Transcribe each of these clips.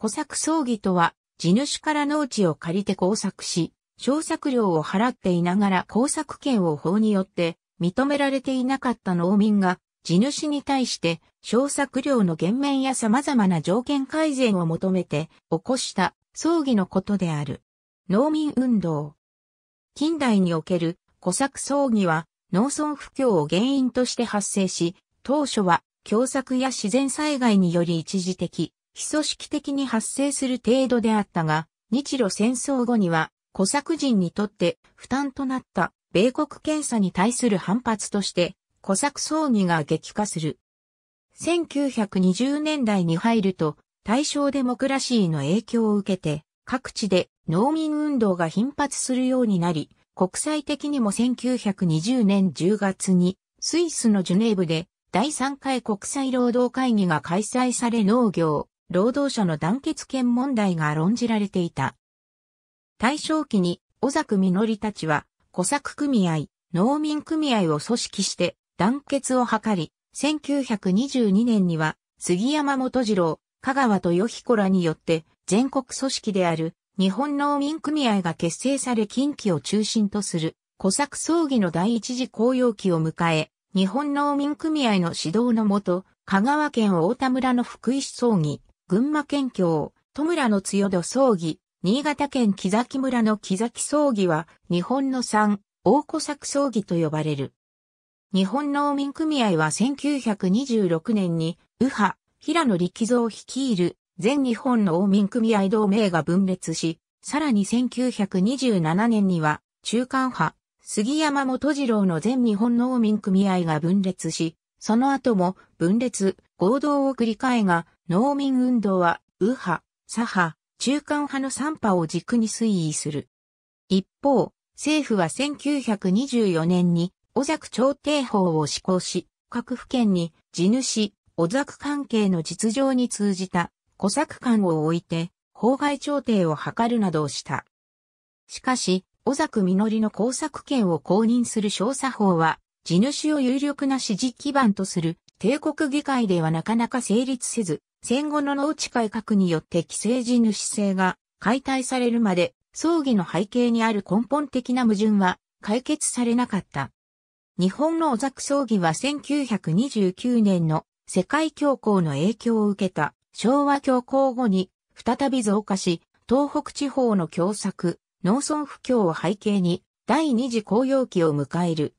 小作葬儀とは、地主から農地を借りて工作し、小作料を払っていながら工作権を法によって認められていなかった農民が、地主に対して小作料の減免や様々な条件改善を求めて起こした葬儀のことである。農民運動。近代における小作葬儀は農村不況を原因として発生し、当初は凶作や自然災害により一時的、非組織的に発生する程度であったが、日露戦争後には、古作人にとって負担となった米国検査に対する反発として、古作葬儀が激化する。1920年代に入ると、大正デモクラシーの影響を受けて、各地で農民運動が頻発するようになり、国際的にも1920年10月に、スイスのジュネーブで第3回国際労働会議が開催され農業、労働者の団結権問題が論じられていた。大正期に、小作実たちは、小作組合、農民組合を組織して、団結を図り、1922年には、杉山元次郎、香川豊彦らによって、全国組織である、日本農民組合が結成され近畿を中心とする、小作葬儀の第一次公用期を迎え、日本農民組合の指導のもと、香川県大田村の福井市葬儀、群馬県境、戸村の強度葬儀、新潟県木崎村の木崎葬儀は、日本の産、大古作葬儀と呼ばれる。日本農民組合は1926年に、右派、平野力蔵率いる、全日本農民組合同盟が分裂し、さらに1927年には、中間派、杉山元次郎の全日本農民組合が分裂し、その後も分裂、合同を繰り返が、農民運動は、右派、左派、中間派の三派を軸に推移する。一方、政府は1924年に、小作調停法を施行し、各府県に地主、小作関係の実情に通じた小作官を置いて、法外調停を図るなどをした。しかし、小作実の工作権を公認する小作法は、地主を有力な支持基盤とする帝国議会ではなかなか成立せず、戦後の農地改革によって既成地主制が解体されるまで、葬儀の背景にある根本的な矛盾は解決されなかった。日本の小ざ葬儀は1929年の世界恐慌の影響を受けた昭和恐慌後に再び増加し、東北地方の共作、農村不況を背景に第二次紅葉期を迎える。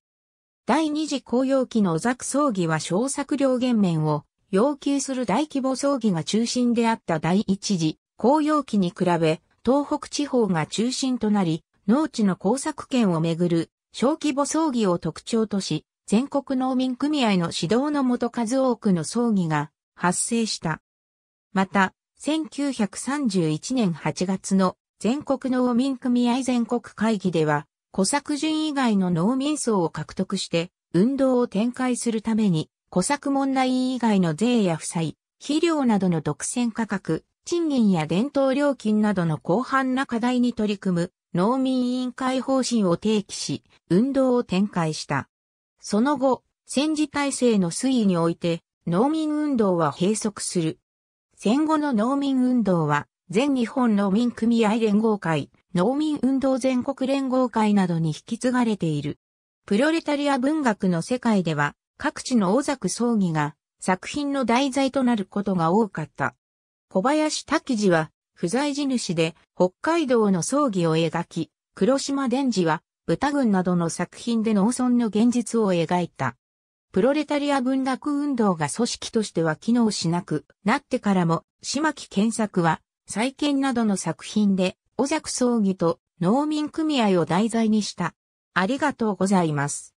第二次紅葉期の小ざ葬儀は小作量減免を要求する大規模葬儀が中心であった第一次、紅葉期に比べ、東北地方が中心となり、農地の工作権をめぐる小規模葬儀を特徴とし、全国農民組合の指導のもと数多くの葬儀が発生した。また、1931年8月の全国農民組合全国会議では、小作順以外の農民層を獲得して、運動を展開するために、小作問題以外の税や負債、肥料などの独占価格、賃金や伝統料金などの広範な課題に取り組む農民委員会方針を提起し、運動を展開した。その後、戦時体制の推移において、農民運動は閉塞する。戦後の農民運動は、全日本農民組合連合会、農民運動全国連合会などに引き継がれている。プロレタリア文学の世界では、各地の大作葬儀が作品の題材となることが多かった。小林滝次は不在地主で北海道の葬儀を描き、黒島伝次は豚群などの作品で農村の現実を描いた。プロレタリア文学運動が組織としては機能しなくなってからも、島木健作は再建などの作品で、小作葬儀と農民組合を題材にした。ありがとうございます。